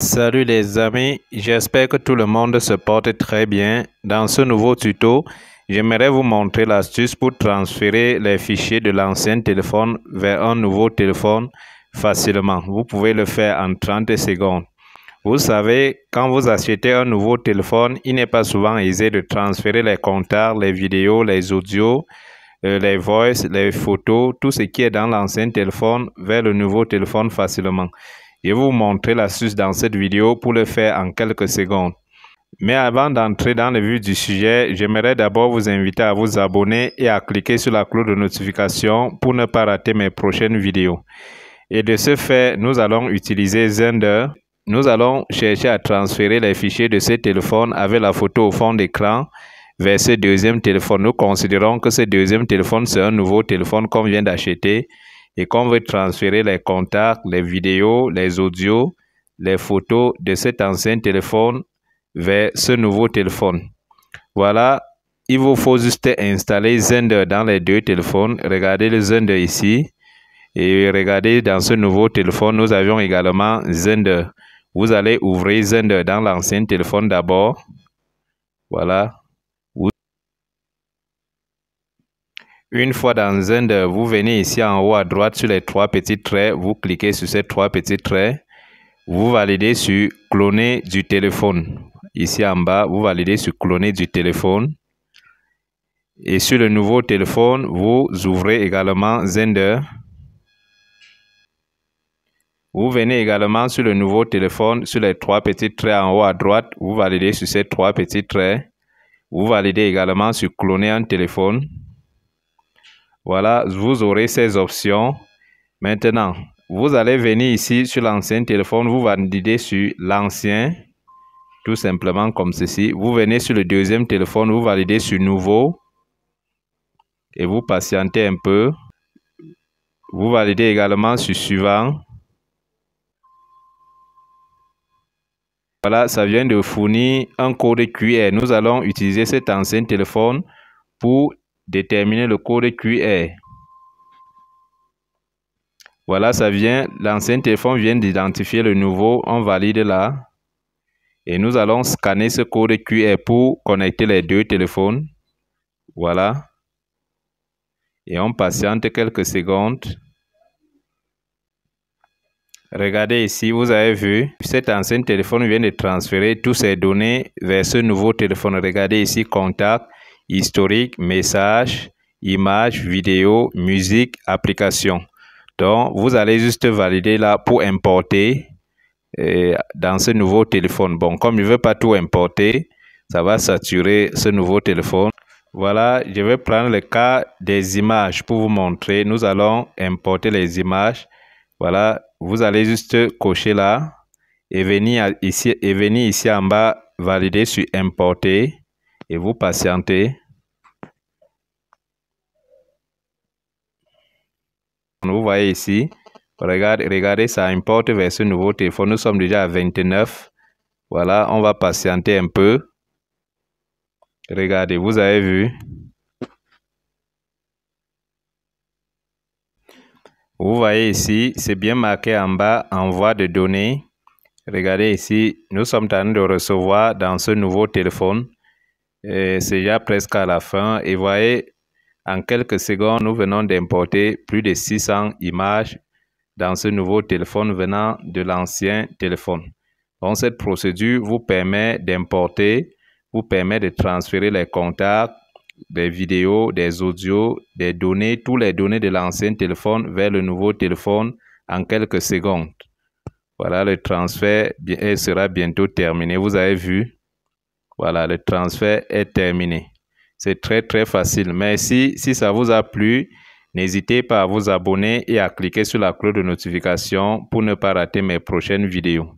Salut les amis, j'espère que tout le monde se porte très bien. Dans ce nouveau tuto, j'aimerais vous montrer l'astuce pour transférer les fichiers de l'ancien téléphone vers un nouveau téléphone facilement. Vous pouvez le faire en 30 secondes. Vous savez, quand vous achetez un nouveau téléphone, il n'est pas souvent aisé de transférer les comptes, les vidéos, les audios euh, les voix, les photos, tout ce qui est dans l'ancien téléphone vers le nouveau téléphone facilement. Je vais vous montrer l'astuce dans cette vidéo pour le faire en quelques secondes. Mais avant d'entrer dans le vif du sujet, j'aimerais d'abord vous inviter à vous abonner et à cliquer sur la cloche de notification pour ne pas rater mes prochaines vidéos. Et de ce fait, nous allons utiliser Zender. Nous allons chercher à transférer les fichiers de ce téléphone avec la photo au fond d'écran vers ce deuxième téléphone. Nous considérons que ce deuxième téléphone, c'est un nouveau téléphone qu'on vient d'acheter et qu'on veut transférer les contacts, les vidéos, les audios, les photos de cet ancien téléphone vers ce nouveau téléphone. Voilà, il vous faut juste installer Zender dans les deux téléphones. Regardez le Zender ici. Et regardez dans ce nouveau téléphone, nous avions également Zender. Vous allez ouvrir Zender dans l'ancien téléphone d'abord. Voilà, Une fois dans Zender, vous venez ici en haut à droite sur les trois petits traits, vous cliquez sur ces trois petits traits, vous validez sur cloner du téléphone. Ici en bas, vous validez sur cloner du téléphone. Et sur le nouveau téléphone, vous ouvrez également Zender. Vous venez également sur le nouveau téléphone, sur les trois petits traits en haut à droite, vous validez sur ces trois petits traits. Vous validez également sur cloner un téléphone. Voilà, vous aurez ces options. Maintenant, vous allez venir ici sur l'ancien téléphone, vous validez sur l'ancien, tout simplement comme ceci. Vous venez sur le deuxième téléphone, vous validez sur nouveau et vous patientez un peu. Vous validez également sur suivant. Voilà, ça vient de fournir un code QR. Nous allons utiliser cet ancien téléphone pour déterminer le code QR. Voilà, ça vient, l'ancien téléphone vient d'identifier le nouveau, on valide là. Et nous allons scanner ce code QR pour connecter les deux téléphones. Voilà. Et on patiente quelques secondes. Regardez ici, vous avez vu, cet ancien téléphone vient de transférer toutes ses données vers ce nouveau téléphone. Regardez ici, contact historique, messages, images, vidéos, musique, applications. Donc, vous allez juste valider là pour importer euh, dans ce nouveau téléphone. Bon, comme je ne veux pas tout importer, ça va saturer ce nouveau téléphone. Voilà, je vais prendre le cas des images pour vous montrer. Nous allons importer les images. Voilà, vous allez juste cocher là et venir ici, et venir ici en bas, valider sur importer et vous patientez. Vous voyez ici, regardez, regardez, ça importe vers ce nouveau téléphone. Nous sommes déjà à 29. Voilà, on va patienter un peu. Regardez, vous avez vu. Vous voyez ici, c'est bien marqué en bas, envoi de données. Regardez ici, nous sommes en train de recevoir dans ce nouveau téléphone c'est déjà presque à la fin et voyez, en quelques secondes, nous venons d'importer plus de 600 images dans ce nouveau téléphone venant de l'ancien téléphone. Donc cette procédure vous permet d'importer, vous permet de transférer les contacts, des vidéos, des audios, des données, tous les données de l'ancien téléphone vers le nouveau téléphone en quelques secondes. Voilà, le transfert euh, sera bientôt terminé. Vous avez vu, voilà, le transfert est terminé. C'est très très facile. Merci. Si ça vous a plu, n'hésitez pas à vous abonner et à cliquer sur la cloche de notification pour ne pas rater mes prochaines vidéos.